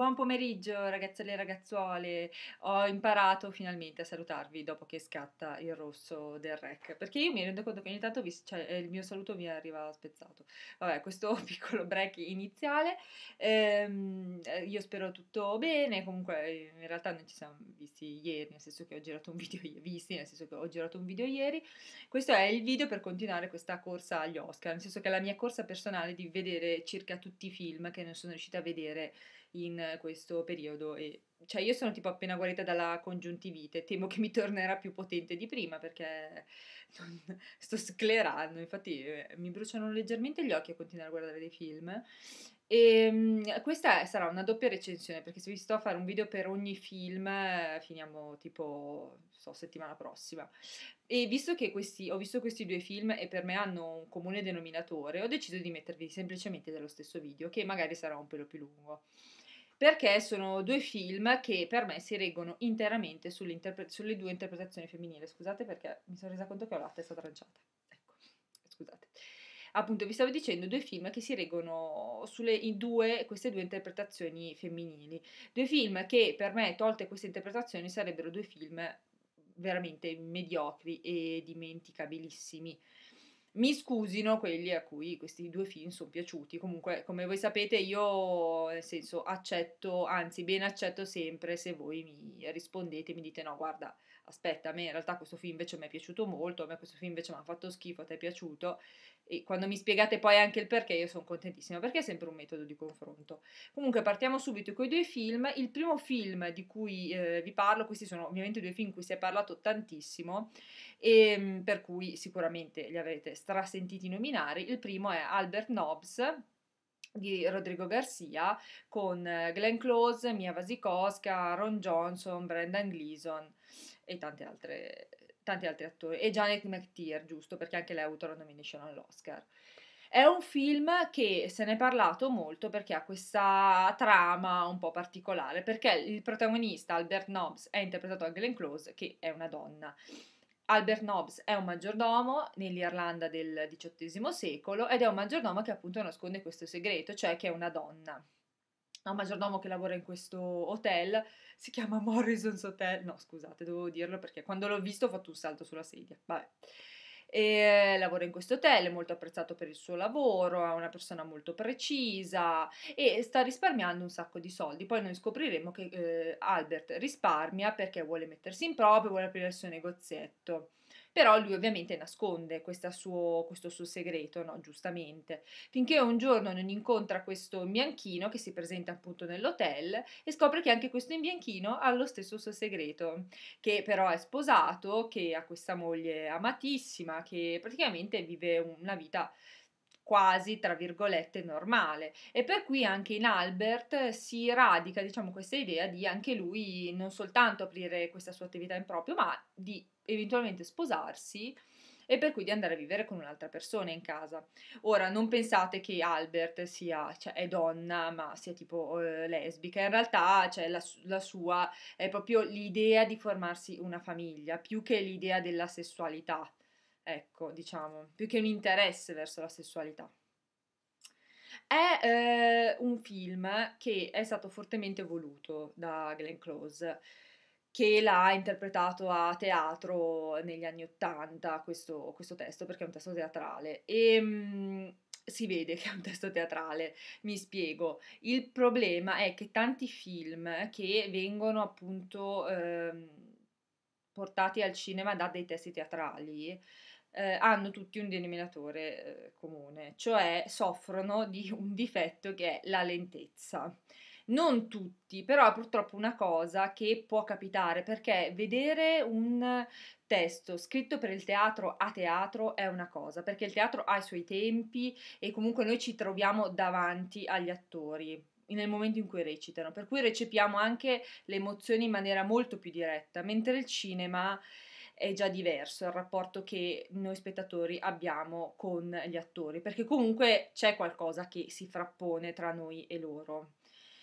Buon pomeriggio ragazzole e ragazzuole, ho imparato finalmente a salutarvi dopo che scatta il rosso del rec, perché io mi rendo conto che ogni tanto vi, cioè, eh, il mio saluto mi arriva spezzato. Vabbè, questo piccolo break iniziale, ehm, eh, io spero tutto bene, comunque eh, in realtà non ci siamo visti ieri, nel senso che ho girato un video, visti, nel senso che ho girato un video ieri, questo è il video per continuare questa corsa agli Oscar, nel senso che è la mia corsa personale di vedere circa tutti i film che non sono riuscita a vedere in eh, questo periodo e cioè io sono tipo appena guarita dalla congiuntivite, temo che mi tornerà più potente di prima perché non, sto sclerando, infatti eh, mi bruciano leggermente gli occhi a continuare a guardare dei film. E ehm, questa sarà una doppia recensione perché se vi sto a fare un video per ogni film eh, finiamo tipo so, settimana prossima. E visto che questi, ho visto questi due film e per me hanno un comune denominatore, ho deciso di mettervi semplicemente dello stesso video che magari sarà un pelo più lungo perché sono due film che per me si reggono interamente sulle, due interpretazioni femminili. Scusate perché mi sono resa conto che ho la testa tranciata. Ecco, scusate appunto vi stavo dicendo due film che si reggono sulle due, queste due interpretazioni femminili due film che per me tolte queste interpretazioni sarebbero due film veramente mediocri e dimenticabilissimi mi scusino quelli a cui questi due film sono piaciuti. Comunque, come voi sapete, io nel senso accetto, anzi, ben accetto sempre se voi mi rispondete e mi dite no, guarda, aspetta, a me in realtà questo film invece mi è piaciuto molto, a me questo film invece mi ha fatto schifo, a te è piaciuto, e quando mi spiegate poi anche il perché io sono contentissima, perché è sempre un metodo di confronto. Comunque partiamo subito con i due film, il primo film di cui eh, vi parlo, questi sono ovviamente due film di cui si è parlato tantissimo, e, ehm, per cui sicuramente li avrete strasentiti nominare, il primo è Albert Nobbs, di Rodrigo Garcia con Glenn Close, Mia Vasikowska, Ron Johnson, Brendan Gleeson e tante altre, tanti altri attori, e Janet McTeer, giusto, perché anche lei ha avuto la nomination all'Oscar. È un film che se ne è parlato molto perché ha questa trama un po' particolare, perché il protagonista Albert Nobbs è interpretato da Glenn Close, che è una donna. Albert Nobbs è un maggiordomo nell'Irlanda del XVIII secolo ed è un maggiordomo che appunto nasconde questo segreto, cioè che è una donna a un maggiordomo che lavora in questo hotel, si chiama Morrison's Hotel, no scusate, dovevo dirlo perché quando l'ho visto ho fatto un salto sulla sedia, vabbè. E lavora in questo hotel, è molto apprezzato per il suo lavoro, è una persona molto precisa e sta risparmiando un sacco di soldi. Poi noi scopriremo che eh, Albert risparmia perché vuole mettersi in proprio, vuole aprire il suo negozietto. Però lui ovviamente nasconde suo, questo suo segreto, no? giustamente, finché un giorno non incontra questo imbianchino che si presenta appunto nell'hotel e scopre che anche questo imbianchino ha lo stesso suo segreto, che però è sposato, che ha questa moglie amatissima, che praticamente vive una vita quasi, tra virgolette, normale. E per cui anche in Albert si radica, diciamo, questa idea di anche lui non soltanto aprire questa sua attività in proprio, ma di eventualmente sposarsi e per cui di andare a vivere con un'altra persona in casa. Ora, non pensate che Albert sia, cioè, è donna, ma sia tipo eh, lesbica, in realtà cioè, la, la, sua è proprio l'idea di formarsi una famiglia, più che l'idea della sessualità, ecco, diciamo, più che un interesse verso la sessualità. È eh, un film che è stato fortemente voluto da Glenn Close che l'ha interpretato a teatro negli anni Ottanta questo, questo, testo, perché è un testo teatrale. E ehm, mh, si vede che è un testo teatrale, mi spiego. Il problema è che tanti film che vengono appunto eh, portati al cinema da dei testi teatrali eh, hanno tutti un denominatore eh, comune, cioè soffrono di un difetto che è la lentezza non tutti, però è purtroppo una cosa che può capitare perché vedere un testo scritto per il teatro a teatro è una cosa, perché il teatro ha i suoi tempi e comunque noi ci troviamo davanti agli attori nel momento in cui recitano, per cui recepiamo anche le emozioni in maniera molto più diretta, mentre il cinema è già diverso il rapporto che noi spettatori abbiamo con gli attori, perché comunque c'è qualcosa che si frappone tra noi e loro.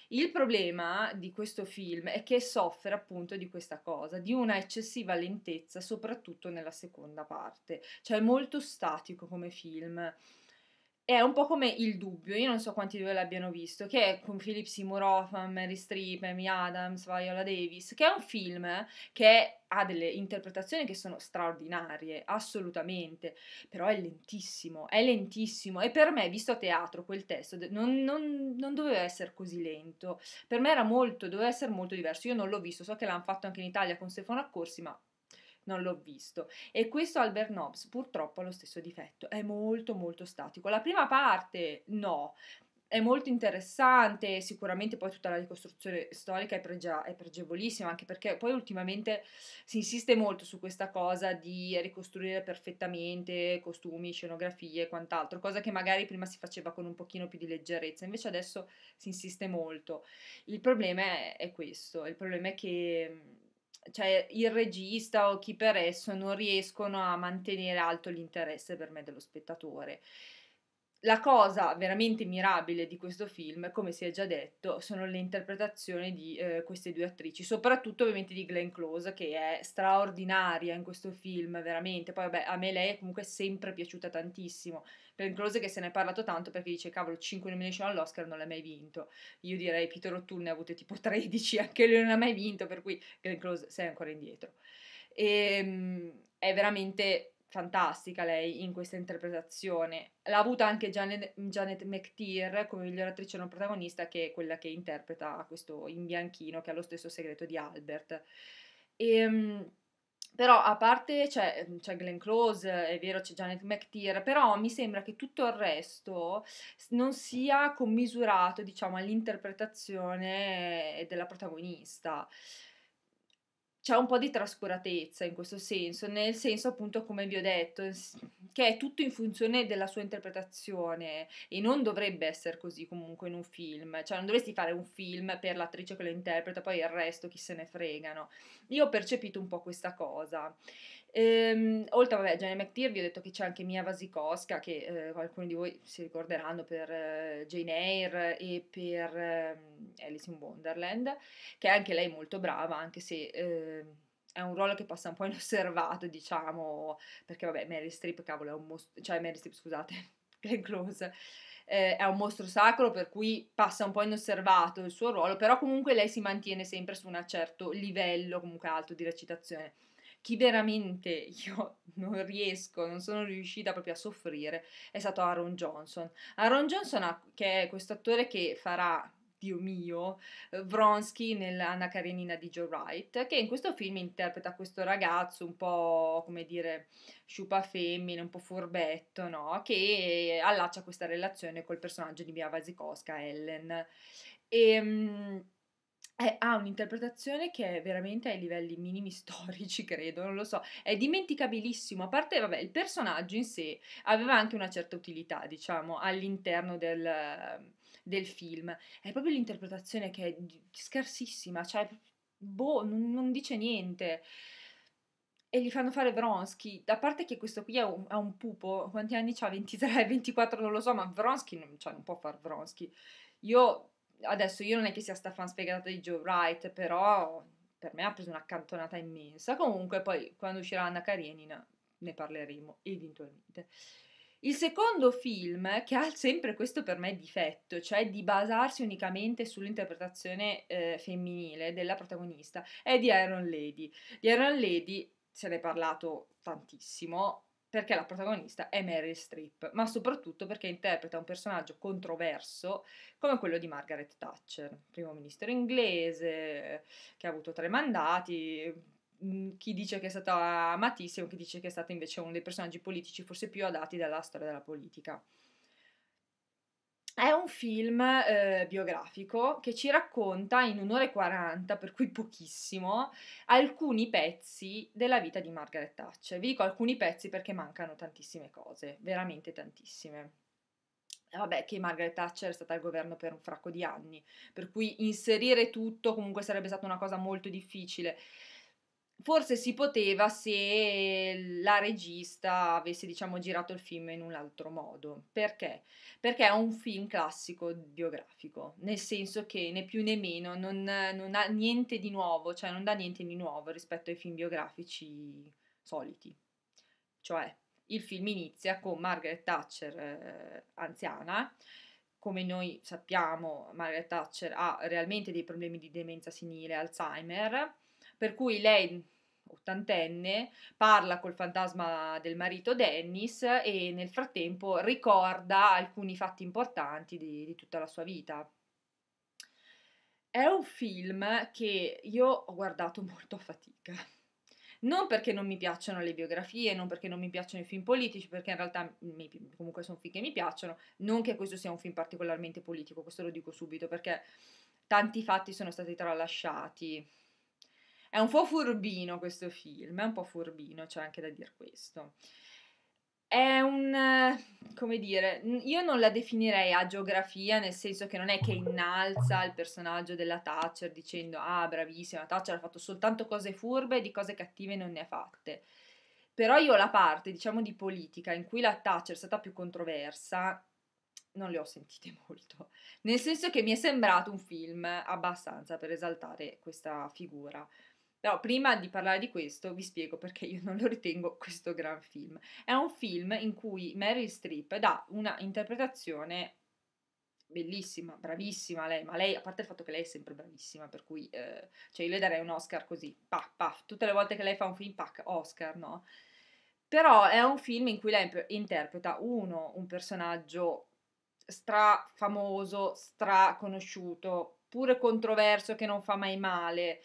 Il problema di questo film è che soffre appunto di questa cosa, di una eccessiva lentezza, soprattutto nella seconda parte, cioè è molto statico come film è un po' come il dubbio, io non so quanti di voi l'abbiano visto, che è con Philip Seymour Hoffman, Mary Streep, Amy Adams, Viola Davis, che è un film che ha delle interpretazioni che sono straordinarie, assolutamente, però è lentissimo, è lentissimo e per me, visto a teatro quel testo, non, non, non doveva essere così lento, per me era molto, doveva essere molto diverso, io non l'ho visto, so che l'hanno fatto anche in Italia con Stefano Accorsi, ma non l'ho visto. E questo Albert Nobbs purtroppo ha lo stesso difetto, è molto molto statico. La prima parte no, è molto interessante, sicuramente poi tutta la ricostruzione storica è, pregia, è pregevolissima, anche perché poi ultimamente si insiste molto su questa cosa di ricostruire perfettamente costumi, scenografie e quant'altro, cosa che magari prima si faceva con un pochino più di leggerezza, invece adesso si insiste molto. Il problema è questo, il problema è che cioè, il regista o chi per esso non riescono a mantenere alto l'interesse per me dello spettatore la cosa veramente mirabile di questo film, come si è già detto, sono le interpretazioni di eh, queste due attrici, soprattutto ovviamente di Glenn Close, che è straordinaria in questo film, veramente. Poi vabbè, a me lei è comunque sempre piaciuta tantissimo. Glenn Close che se ne è parlato tanto perché dice, cavolo, 5 nomination all'Oscar non l'ha mai vinto. Io direi Peter O'Toole ne ha avute tipo 13, anche lui non l'ha mai vinto, per cui Glenn Close sei ancora indietro. E, ehm, è veramente fantastica lei in questa interpretazione. L'ha avuta anche Janet, Janet McTeer come miglior attrice non protagonista, che è quella che interpreta questo imbianchino che ha lo stesso segreto di Albert. E, ehm, però a parte c'è, c'è Glenn Close, è vero c'è Janet McTeer, però mi sembra che tutto il resto non sia commisurato diciamo all'interpretazione eh, della protagonista c'è un po' di trascuratezza in questo senso, nel senso appunto come vi ho detto, che è tutto in funzione della sua interpretazione e non dovrebbe essere così comunque in un film, cioè non dovresti fare un film per l'attrice che lo interpreta, poi il resto chi se ne fregano. Io ho percepito un po' questa cosa. Ehm, oltre a Gianni McTear, vi ho detto che c'è anche Mia Vasikowska, che eh, alcuni di voi si ricorderanno per eh, Jane Eyre e per eh, Alice in Wonderland, che è anche lei molto brava, anche se ehm, è un ruolo che passa un po' inosservato, diciamo, perché vabbè, Mary Streep, cavolo, è un mostro, cioè Mary Streep, scusate, Glenn Close, eh, è un mostro sacro per cui passa un po' inosservato il suo ruolo, però comunque lei si mantiene sempre su un certo livello, comunque alto, di recitazione chi veramente io non riesco, non sono riuscita proprio a soffrire, è stato Aaron Johnson. Aaron Johnson, ha, che è questo attore che farà Dio mio, Vronsky nell'Anna Karenina di Joe Wright, che in questo film interpreta questo ragazzo un po', come dire, sciupa femmina, un po' furbetto, no? Che allaccia questa relazione col personaggio di Mia Wasikowska, Ellen. E... Ehm, eh, ha un'interpretazione che è veramente ai livelli minimi storici, credo, non lo so, è dimenticabilissimo, a parte, vabbè, il personaggio in sé aveva anche una certa utilità, diciamo, all'interno del, ehm, del film, è proprio l'interpretazione che è scarsissima, cioè, boh, non, non dice niente e gli fanno fare Vronsky. A parte che questo qui è un, è un pupo, quanti anni ha? 23, 24, non lo so, ma Vronsky non, cioè, non può fare Vronsky. Io adesso io non è che sia sta fan spiegata di Joe Wright, però per me ha preso una cantonata immensa. Comunque poi quando uscirà Anna Karenina ne parleremo eventualmente. Il secondo film, che ha sempre questo per me difetto, cioè di basarsi unicamente sull'interpretazione eh, femminile della protagonista, è di Iron Lady. Di Iron Lady se ne è parlato tantissimo, perché la protagonista è Meryl Streep, ma soprattutto perché interpreta un personaggio controverso come quello di Margaret Thatcher, primo ministro inglese eh, che ha avuto tre mandati, mm, chi dice che è stata amatissimo, chi dice che è stato invece uno dei personaggi politici forse più adatti dalla storia della politica. È un film eh, biografico che ci racconta in un'ora e 40, per cui pochissimo, alcuni pezzi della vita di Margaret Thatcher. Vi dico alcuni pezzi perché mancano tantissime cose, veramente tantissime. Eh, vabbè, che Margaret Thatcher è stata al governo per un fracco di anni, per cui inserire tutto comunque sarebbe stata una cosa molto difficile forse si poteva se la regista avesse diciamo girato il film in un altro modo perché perché è un film classico biografico nel senso che né più né meno non, non ha niente di nuovo cioè non dà niente di nuovo rispetto ai film biografici soliti cioè il film inizia con Margaret Thatcher eh, anziana come noi sappiamo Margaret Thatcher ha realmente dei problemi di demenza senile Alzheimer per cui lei ottantenne, parla col fantasma del marito Dennis e nel frattempo ricorda alcuni fatti importanti di, di tutta la sua vita. È un film che io ho guardato molto a fatica. Non perché non mi piacciono le biografie, non perché non mi piacciono i film politici, perché in realtà mi, comunque sono film che mi piacciono, non che questo sia un film particolarmente politico, questo lo dico subito, perché tanti fatti sono stati tralasciati, è un po' furbino questo film, è un po' furbino, c'è anche da dire questo. È un, come dire, io non la definirei agiografia, nel senso che non è che innalza il personaggio della Thatcher dicendo ah bravissima, Thatcher ha fatto soltanto cose furbe e di cose cattive non ne ha fatte. Però io la parte, diciamo, di politica in cui la Thatcher è stata più controversa non le ho sentite molto, nel senso che mi è sembrato un film abbastanza per esaltare questa figura. Però prima di parlare di questo vi spiego perché io non lo ritengo questo gran film. È un film in cui Meryl Streep dà una interpretazione bellissima, bravissima lei, ma lei, a parte il fatto che lei è sempre bravissima, per cui eh, cioè io le darei un Oscar così, paf, paf, tutte le volte che lei fa un film, pac, Oscar, no? Però è un film in cui lei interpreta uno, un personaggio stra famoso, stra conosciuto, pure controverso che non fa mai male,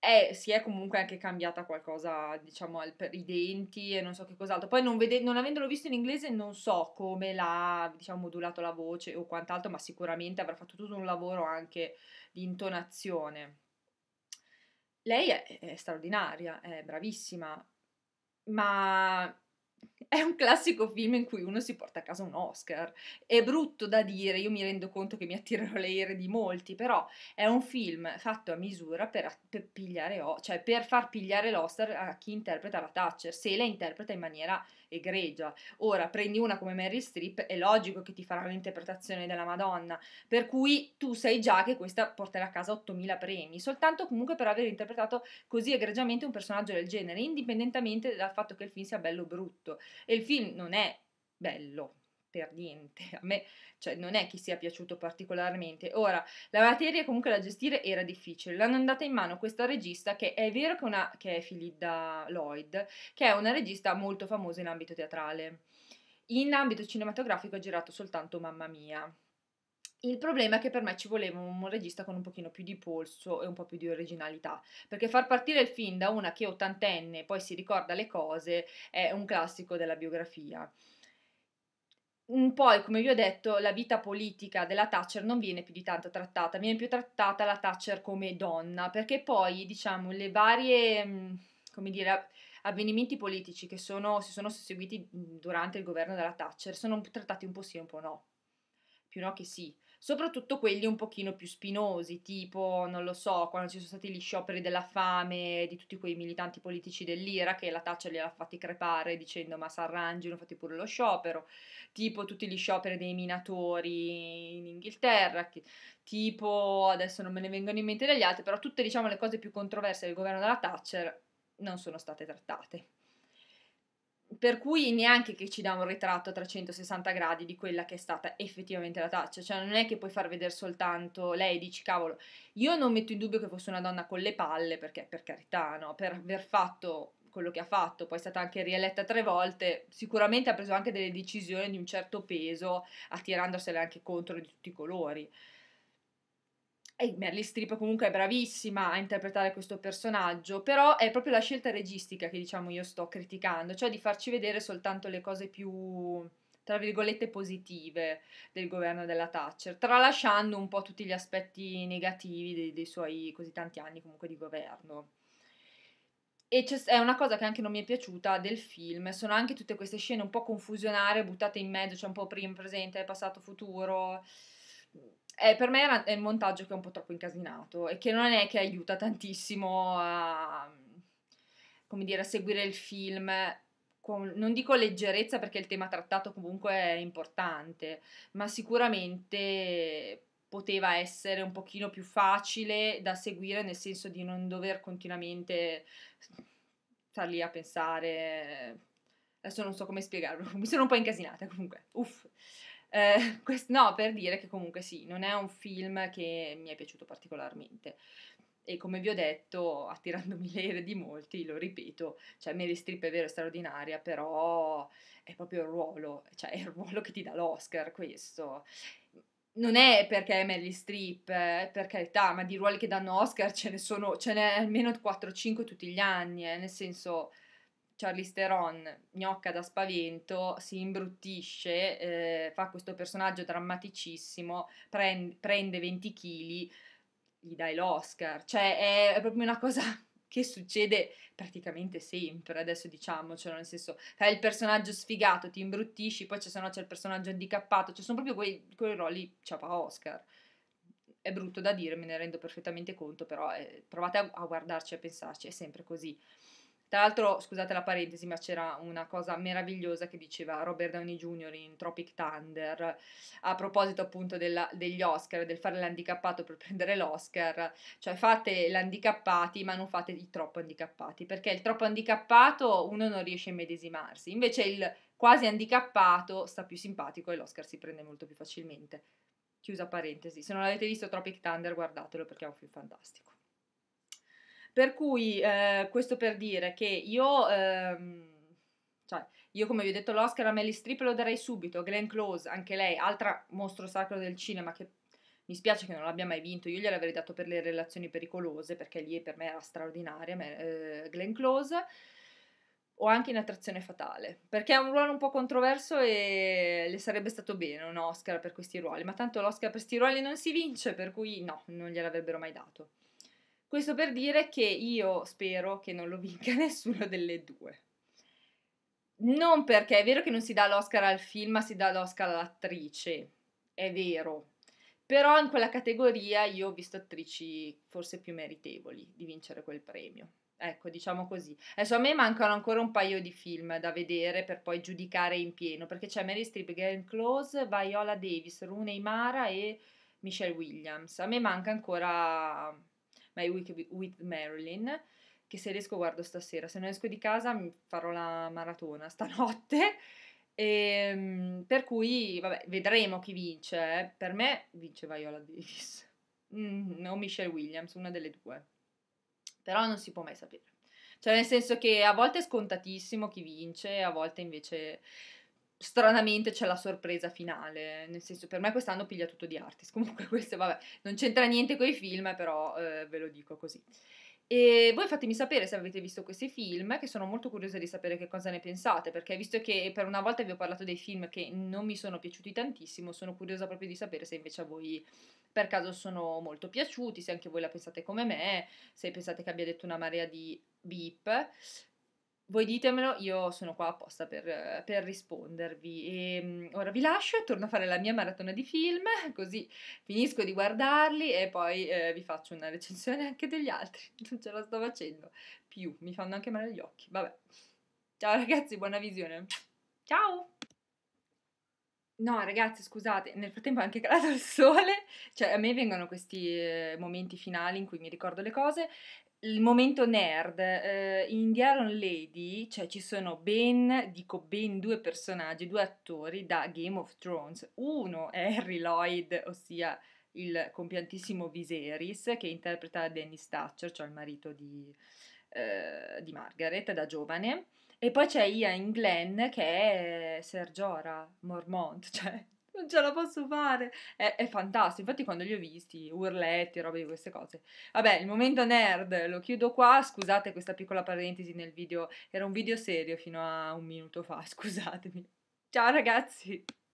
è, eh, si è comunque anche cambiata qualcosa, diciamo, al, per i denti e non so che cos'altro. Poi non, vede, non avendolo visto in inglese non so come l'ha, diciamo, modulato la voce o quant'altro, ma sicuramente avrà fatto tutto un lavoro anche di intonazione. Lei è, è straordinaria, è bravissima, ma è un classico film in cui uno si porta a casa un Oscar. È brutto da dire, io mi rendo conto che mi attirerò le ire di molti, però è un film fatto a misura per, per, pigliare, cioè per far pigliare l'Oscar a chi interpreta la Thatcher, se la interpreta in maniera egregia. Ora prendi una come Mary Streep, è logico che ti farà un'interpretazione della Madonna, per cui tu sai già che questa porterà a casa 8000 premi, soltanto comunque per aver interpretato così egregiamente un personaggio del genere, indipendentemente dal fatto che il film sia bello o brutto. E il film non è bello, per niente. A me, cioè, non è che sia piaciuto particolarmente. Ora, la materia comunque da gestire era difficile. L'hanno andata in mano questa regista che è vero che, una, che è Philippa Lloyd, che è una regista molto famosa in ambito teatrale. In ambito cinematografico ha girato soltanto Mamma Mia. Il problema è che per me ci voleva un regista con un pochino più di polso e un po' più di originalità, perché far partire il film da una che è ottantenne poi si ricorda le cose è un classico della biografia. Poi, come vi ho detto, la vita politica della Thatcher non viene più di tanto trattata, viene più trattata la Thatcher come donna, perché poi, diciamo, le varie, mm, come dire, avvenimenti politici che sono, si sono susseguiti mm, durante il governo della Thatcher sono trattati un po' sì e un po' no più no che sì. Soprattutto quelli un pochino più spinosi, tipo, non lo so, quando ci sono stati gli scioperi della fame di tutti quei militanti politici dell'Ira che la Taccia gliela ha fatti crepare dicendo ma s'arrangino, fate pure lo sciopero, tipo tutti gli scioperi dei minatori in Inghilterra, che, tipo, adesso non me ne vengono in mente degli altri, però tutte diciamo le cose più controverse del governo della Thatcher non sono state trattate per cui neanche che ci dà un ritratto a 360 gradi di quella che è stata effettivamente la taccia, cioè non è che puoi far vedere soltanto lei, dici cavolo, io non metto in dubbio che fosse una donna con le palle, perché per carità, no, per aver fatto quello che ha fatto, poi è stata anche rieletta tre volte, sicuramente ha preso anche delle decisioni di un certo peso, attirandosele anche contro di tutti i colori e Meryl Streep comunque è bravissima a interpretare questo personaggio, però è proprio la scelta registica che diciamo io sto criticando, cioè di farci vedere soltanto le cose più tra virgolette positive del governo della Thatcher, tralasciando un po' tutti gli aspetti negativi dei, dei suoi così tanti anni comunque di governo. E è una cosa che anche non mi è piaciuta del film, sono anche tutte queste scene un po' confusionarie, buttate in mezzo, cioè un po' prima, presente, passato, futuro eh, per me è, il montaggio che è un po' troppo incasinato e che non è che aiuta tantissimo a, come dire, a seguire il film con, non dico leggerezza perché il tema trattato comunque è importante, ma sicuramente poteva essere un pochino più facile da seguire nel senso di non dover continuamente star lì a pensare. Adesso non so come spiegarlo, mi sono un po' incasinata comunque. Uff. Eh, quest- no, per dire che comunque sì, non è un film che mi è piaciuto particolarmente. E come vi ho detto, attirandomi le ire di molti, lo ripeto, cioè Mary Streep è vero, è straordinaria, però è proprio il ruolo, cioè è il ruolo che ti dà l'Oscar questo. Non è perché è Meryl Streep, eh, per carità, ma di ruoli che danno Oscar ce ne sono, ce n'è almeno 4-5 tutti gli anni, eh, nel senso Charlie Theron, gnocca da spavento, si imbruttisce, eh, fa questo personaggio drammaticissimo, prend- prende 20 kg, gli dai l'Oscar. Cioè, è proprio una cosa che succede praticamente sempre, adesso diciamocelo, nel senso, fai il personaggio sfigato, ti imbruttisci, poi se no c'è il personaggio handicappato, cioè sono proprio quei, quei ruoli ciapa Oscar. È brutto da dire, me ne rendo perfettamente conto, però eh, provate a, a guardarci e a pensarci, è sempre così. Tra l'altro, scusate la parentesi, ma c'era una cosa meravigliosa che diceva Robert Downey Jr. in Tropic Thunder a proposito appunto della, degli Oscar, del fare l'handicappato per prendere l'Oscar, cioè fate l'handicappati ma non fate i troppo handicappati, perché il troppo handicappato uno non riesce a medesimarsi, invece il quasi handicappato sta più simpatico e l'Oscar si prende molto più facilmente. Chiusa parentesi, se non l'avete visto Tropic Thunder guardatelo perché è un film fantastico. Per cui, eh, questo per dire che io, ehm, cioè, io come vi ho detto l'Oscar a Melly Strip lo darei subito, Glenn Close, anche lei, altra mostro sacro del cinema che mi spiace che non l'abbia mai vinto, io gliel'avrei dato per le relazioni pericolose, perché lì per me era straordinaria, ma, eh, Glenn Close o anche in Attrazione Fatale, perché è un ruolo un po' controverso e le sarebbe stato bene un Oscar per questi ruoli, ma tanto l'Oscar per questi ruoli non si vince, per cui no, non gliel'avrebbero mai dato. Questo per dire che io spero che non lo vinca nessuno delle due. Non perché è vero che non si dà l'Oscar al film, ma si dà l'Oscar all'attrice. È vero. Però in quella categoria io ho visto attrici forse più meritevoli di vincere quel premio. Ecco, diciamo così. Adesso a me mancano ancora un paio di film da vedere per poi giudicare in pieno, perché c'è Mary Streep, Glenn Close, Viola Davis, Rooney Mara e Michelle Williams. A me manca ancora My Week with Marilyn, che se riesco guardo stasera, se non esco di casa farò la maratona stanotte. E, ehm, per cui, vabbè, vedremo chi vince. Eh. Per me vince Viola Davis mm, o Michelle Williams, una delle due. Però non si può mai sapere. Cioè, nel senso che a volte è scontatissimo chi vince, a volte invece stranamente c'è la sorpresa finale, nel senso per me quest'anno piglia tutto di Artis, comunque questo vabbè, non c'entra niente con i film, però eh, ve lo dico così. E voi fatemi sapere se avete visto questi film, che sono molto curiosa di sapere che cosa ne pensate, perché visto che per una volta vi ho parlato dei film che non mi sono piaciuti tantissimo, sono curiosa proprio di sapere se invece a voi per caso sono molto piaciuti, se anche voi la pensate come me, se pensate che abbia detto una marea di beep voi ditemelo, io sono qua apposta per, per rispondervi. E, ehm, ora vi lascio e torno a fare la mia maratona di film, così finisco di guardarli e poi eh, vi faccio una recensione anche degli altri. Non ce la sto facendo più, mi fanno anche male gli occhi. Vabbè. Ciao ragazzi, buona visione. Ciao! No, ragazzi, scusate, nel frattempo è anche calato il sole, cioè a me vengono questi eh, momenti finali in cui mi ricordo le cose il momento nerd, eh, in The Iron Lady, cioè ci sono ben, dico ben due personaggi, due attori da Game of Thrones. Uno è Harry Lloyd, ossia il compiantissimo Viserys, che interpreta Dennis Thatcher, cioè il marito di, eh, di Margaret da giovane. E poi c'è Ian Glenn, che è Ser Jorah Mormont, cioè non ce la posso fare. È, è, fantastico. Infatti, quando li ho visti, urletti, robe di queste cose. Vabbè, il momento nerd lo chiudo qua. Scusate questa piccola parentesi nel video. Era un video serio fino a un minuto fa. Scusatemi. Ciao ragazzi.